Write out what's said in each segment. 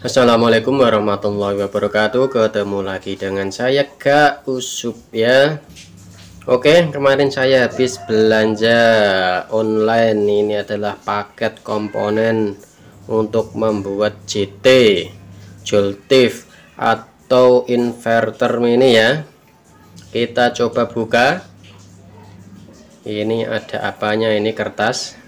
Assalamualaikum warahmatullahi wabarakatuh ketemu lagi dengan saya Kak Usup ya Oke kemarin saya habis belanja online ini adalah paket komponen untuk membuat JT Joltif atau inverter mini ya kita coba buka ini ada apanya ini kertas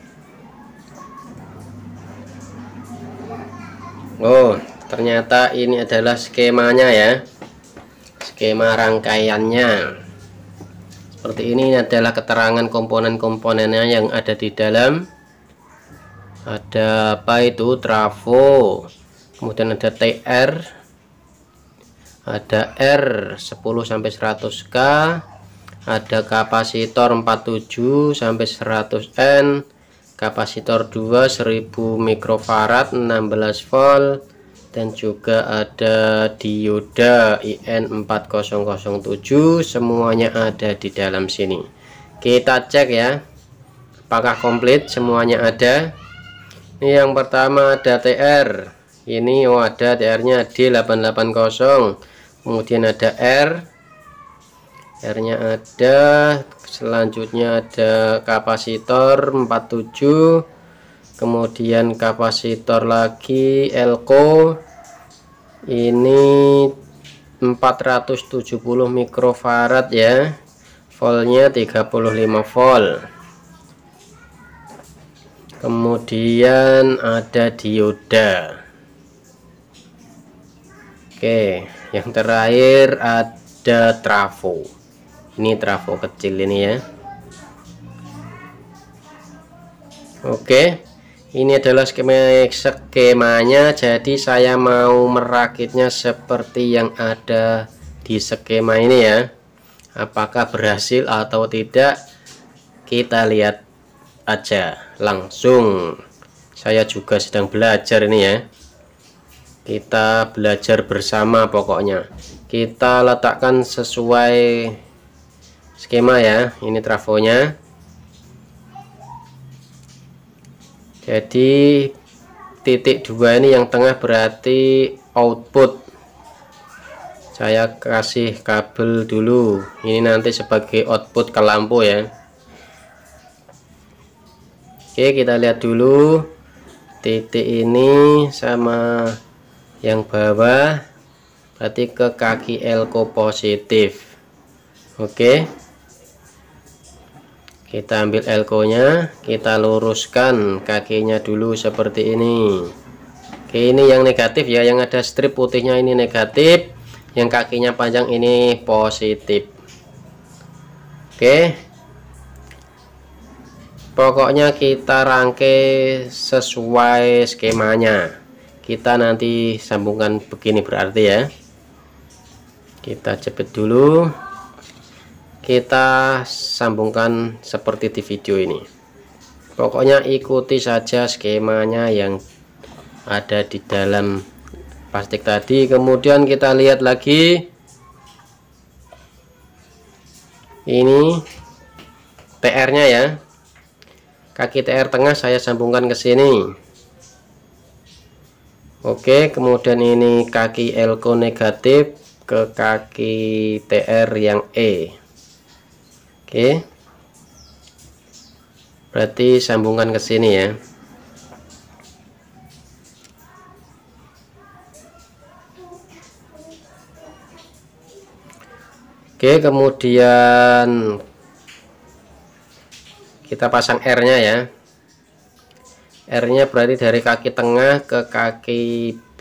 Oh, ternyata ini adalah skemanya ya. Skema rangkaiannya. Seperti ini, ini adalah keterangan komponen-komponennya yang ada di dalam. Ada apa itu? Trafo. Kemudian ada TR. Ada R 10 sampai 100K. Ada kapasitor 47 sampai 100N kapasitor 2 1000 mikrofarad 16 volt dan juga ada dioda IN4007 semuanya ada di dalam sini kita cek ya apakah komplit semuanya ada ini yang pertama ada TR ini oh ada TR nya D880 kemudian ada R R nya ada selanjutnya ada kapasitor 47 kemudian kapasitor lagi elko ini 470 mikrofarad ya voltnya 35 volt kemudian ada dioda Oke, yang terakhir ada trafo ini trafo kecil ini ya oke ini adalah skema skemanya jadi saya mau merakitnya seperti yang ada di skema ini ya apakah berhasil atau tidak kita lihat aja langsung saya juga sedang belajar ini ya kita belajar bersama pokoknya kita letakkan sesuai skema ya ini trafonya jadi titik dua ini yang tengah berarti output saya kasih kabel dulu ini nanti sebagai output ke lampu ya Oke kita lihat dulu titik ini sama yang bawah berarti ke kaki elko positif oke kita ambil elko nya, kita luruskan kakinya dulu seperti ini oke ini yang negatif ya yang ada strip putihnya ini negatif yang kakinya panjang ini positif oke pokoknya kita rangkai sesuai skemanya kita nanti sambungkan begini berarti ya kita jepit dulu kita sambungkan seperti di video ini pokoknya ikuti saja skemanya yang ada di dalam plastik tadi kemudian kita lihat lagi ini TR nya ya kaki TR tengah saya sambungkan ke sini Oke kemudian ini kaki elko negatif ke kaki TR yang E Oke. Berarti sambungkan ke sini ya. Oke, kemudian kita pasang R-nya ya. R-nya berarti dari kaki tengah ke kaki B.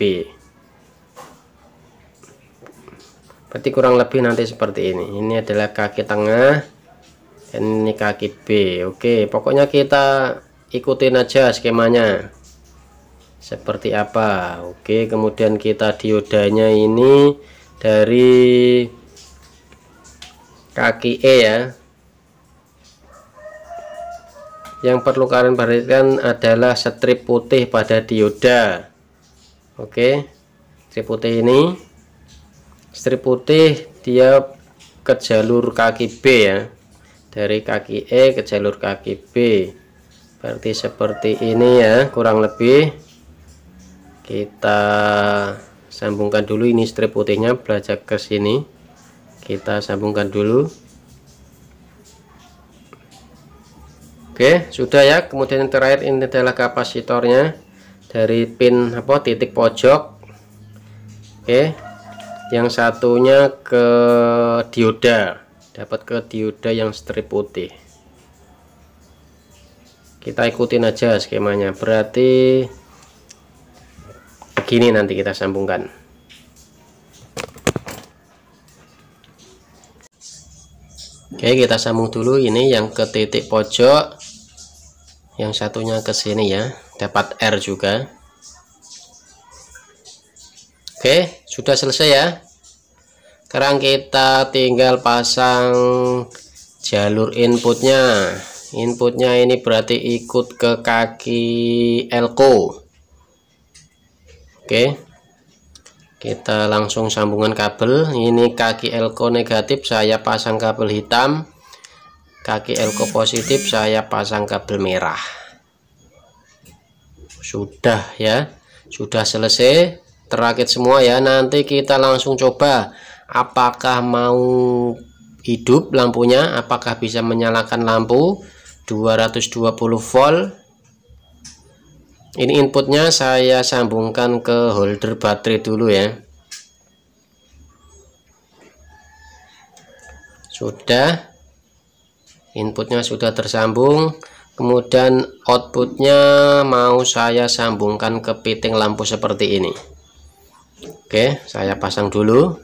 Berarti kurang lebih nanti seperti ini. Ini adalah kaki tengah ini kaki B oke pokoknya kita ikutin aja skemanya seperti apa oke kemudian kita diodanya ini dari kaki E ya yang perlu kalian perhatikan adalah strip putih pada dioda oke strip putih ini strip putih dia ke jalur kaki B ya dari kaki E ke jalur kaki B berarti seperti ini ya kurang lebih kita sambungkan dulu ini strip putihnya belajar ke sini kita sambungkan dulu Oke sudah ya kemudian yang terakhir ini adalah kapasitornya dari pin apa titik pojok Oke yang satunya ke dioda dapat ke dioda yang strip putih kita ikutin aja skemanya berarti begini nanti kita sambungkan oke kita sambung dulu ini yang ke titik pojok yang satunya ke sini ya dapat R juga oke sudah selesai ya sekarang kita tinggal pasang jalur inputnya inputnya ini berarti ikut ke kaki elko oke kita langsung sambungan kabel ini kaki elko negatif saya pasang kabel hitam kaki elko positif saya pasang kabel merah sudah ya sudah selesai terakit semua ya nanti kita langsung coba apakah mau hidup lampunya apakah bisa menyalakan lampu 220 volt ini inputnya saya sambungkan ke holder baterai dulu ya sudah inputnya sudah tersambung kemudian outputnya mau saya sambungkan ke piting lampu seperti ini oke saya pasang dulu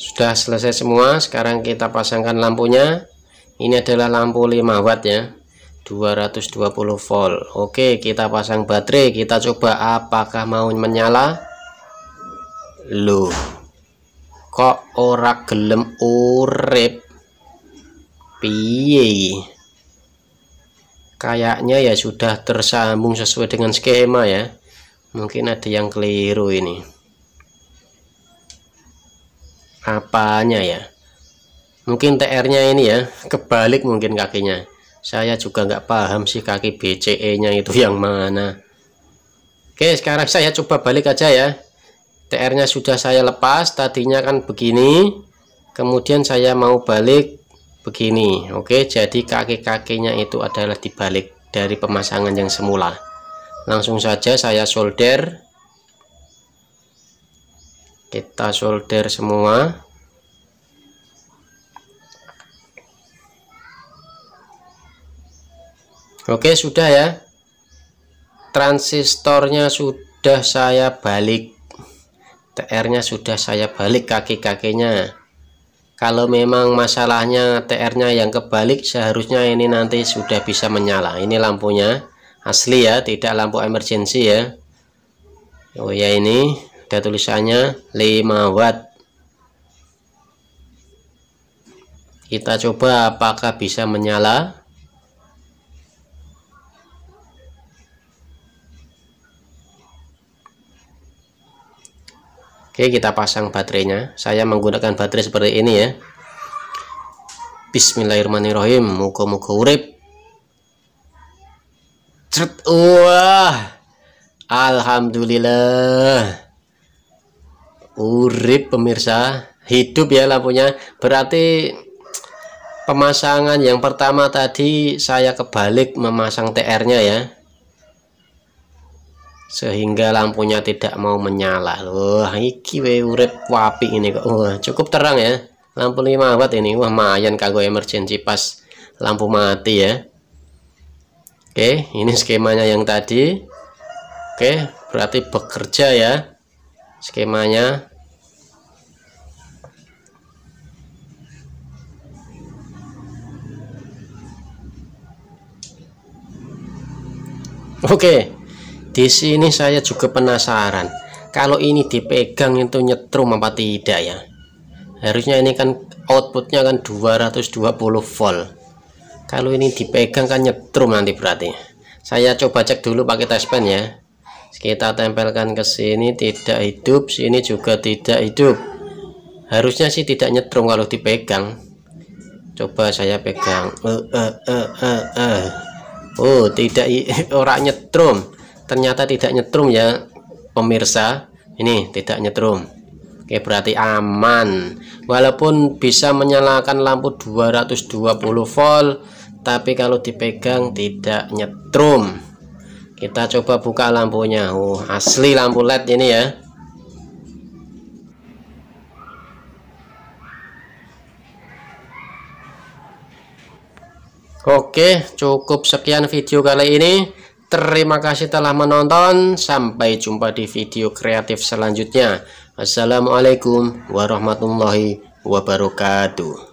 sudah selesai semua sekarang kita pasangkan lampunya ini adalah lampu 5 watt ya 220 volt Oke kita pasang baterai kita coba apakah mau menyala loh kok ora gelem urip piye kayaknya ya sudah tersambung sesuai dengan skema ya mungkin ada yang keliru ini apanya ya mungkin TR nya ini ya kebalik mungkin kakinya saya juga nggak paham sih kaki BCE nya itu yang mana oke sekarang saya coba balik aja ya TR nya sudah saya lepas tadinya kan begini kemudian saya mau balik begini oke jadi kaki-kakinya itu adalah dibalik dari pemasangan yang semula langsung saja saya solder kita solder semua oke sudah ya transistornya sudah saya balik TR nya sudah saya balik kaki-kakinya kalau memang masalahnya TR nya yang kebalik seharusnya ini nanti sudah bisa menyala ini lampunya asli ya tidak lampu emergency ya Oh ya ini ada tulisannya 5 watt kita coba apakah bisa menyala Oke kita pasang baterainya saya menggunakan baterai seperti ini ya Bismillahirrahmanirrahim muka-muka urip Cet, wah Alhamdulillah urip pemirsa hidup ya lampunya berarti pemasangan yang pertama tadi saya kebalik memasang TR nya ya sehingga lampunya tidak mau menyala wah iki we urip wapi ini kok wah cukup terang ya lampu 5 watt ini wah mayan kago emergency pas lampu mati ya oke ini skemanya yang tadi oke berarti bekerja ya skemanya Oke, di sini saya juga penasaran. Kalau ini dipegang itu nyetrum apa tidak ya? Harusnya ini kan outputnya kan 220 volt. Kalau ini dipegang kan nyetrum nanti berarti. Saya coba cek dulu pakai tespen ya kita tempelkan ke sini tidak hidup sini juga tidak hidup harusnya sih tidak nyetrum kalau dipegang coba saya pegang uh, uh, uh, uh, uh. oh tidak orang nyetrum ternyata tidak nyetrum ya pemirsa ini tidak nyetrum oke berarti aman walaupun bisa menyalakan lampu 220 volt tapi kalau dipegang tidak nyetrum kita coba buka lampunya oh asli lampu led ini ya Oke, cukup sekian video kali ini. Terima kasih telah menonton. Sampai jumpa di video kreatif selanjutnya. Assalamualaikum warahmatullahi wabarakatuh.